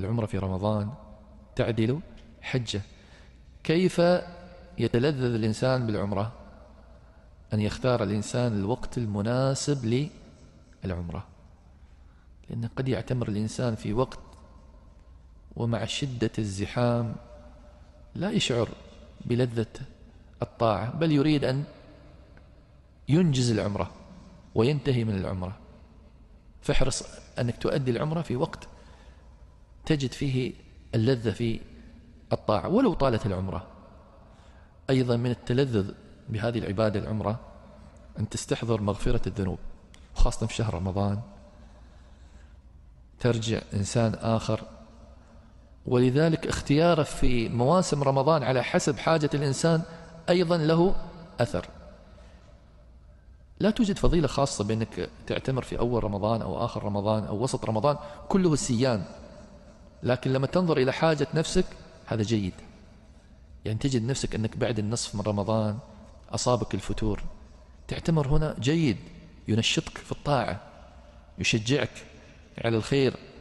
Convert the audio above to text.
العمرة في رمضان تعدل حجة كيف يتلذذ الإنسان بالعمرة أن يختار الإنسان الوقت المناسب للعمرة لأن قد يعتمر الإنسان في وقت ومع شدة الزحام لا يشعر بلذة الطاعة بل يريد أن ينجز العمرة وينتهي من العمرة فاحرص أنك تؤدي العمرة في وقت تجد فيه اللذة في الطاعة ولو طالت العمرة أيضا من التلذذ بهذه العبادة العمرة أن تستحضر مغفرة الذنوب خاصة في شهر رمضان ترجع إنسان آخر ولذلك اختياره في مواسم رمضان على حسب حاجة الإنسان أيضا له أثر لا توجد فضيلة خاصة بأنك تعتمر في أول رمضان أو آخر رمضان أو وسط رمضان كله سيان لكن لما تنظر إلى حاجة نفسك هذا جيد يعني تجد نفسك أنك بعد النصف من رمضان أصابك الفتور تعتمر هنا جيد ينشطك في الطاعة يشجعك على الخير